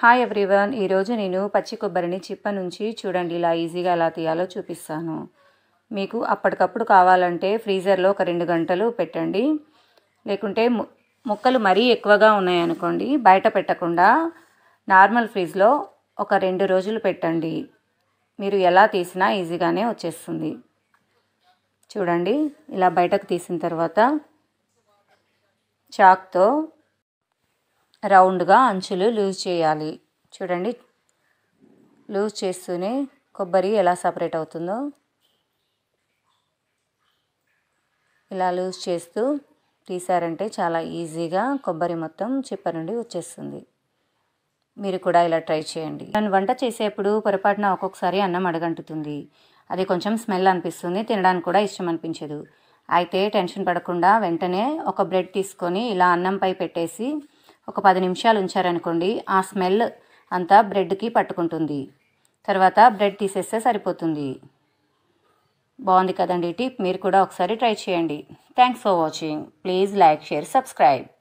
hi everyone ఈరోజు నేను పచ్చి కొబ్బరిని చిప్ప నుంచి చూడండి ఇలా ఈజీగా ఎలా తీయాలో చూపిస్తాను మీకు అప్పటికప్పుడు కావాలంటే ఫ్రీజర్లో ఒక రెండు గంటలు పెట్టండి లేకుంటే ముక్కలు మరీ ఎక్కువగా ఉన్నాయనుకోండి బయట పెట్టకుండా నార్మల్ ఫ్రీజ్లో ఒక రెండు రోజులు పెట్టండి మీరు ఎలా తీసినా ఈజీగానే వచ్చేస్తుంది చూడండి ఇలా బయటకు తీసిన తర్వాత చాక్తో రౌండ్గా అంచులు లూజ్ చేయాలి చూడండి లూజ్ చేస్తూనే కొబ్బరి ఎలా సపరేట్ అవుతుందో ఇలా లూజ్ చేస్తూ తీసారంటే చాలా ఈజీగా కొబ్బరి మొత్తం చిప్ప నుండి వచ్చేస్తుంది మీరు కూడా ఇలా ట్రై చేయండి నన్ను వంట చేసేప్పుడు పొరపాటున ఒక్కొక్కసారి అన్నం అడగంటుతుంది అది కొంచెం స్మెల్ అనిపిస్తుంది తినడానికి కూడా ఇష్టం అనిపించదు అయితే టెన్షన్ పడకుండా వెంటనే ఒక బ్రెడ్ తీసుకొని ఇలా అన్నంపై పెట్టేసి ఒక పది నిమిషాలు ఉంచారనుకోండి ఆ స్మెల్ అంతా బ్రెడ్కి పట్టుకుంటుంది తర్వాత బ్రెడ్ తీసేస్తే సరిపోతుంది బాగుంది కదండి టిప్ మీరు కూడా ఒకసారి ట్రై చేయండి thanks for watching please like share subscribe